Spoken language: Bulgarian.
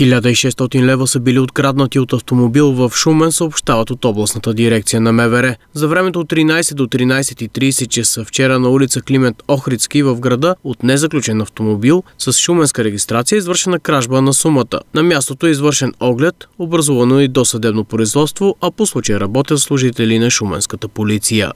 1600 лева са били откраднати от автомобил в Шумен, съобщават от областната дирекция на МВР. За времето от 13 до 13.30 часа вчера на улица Климент Охрицки в града от незаключен автомобил с шуменска регистрация е извършена кражба на сумата. На мястото е извършен оглед, образувано и досъдебно производство, а по случай работят служители на шуменската полиция.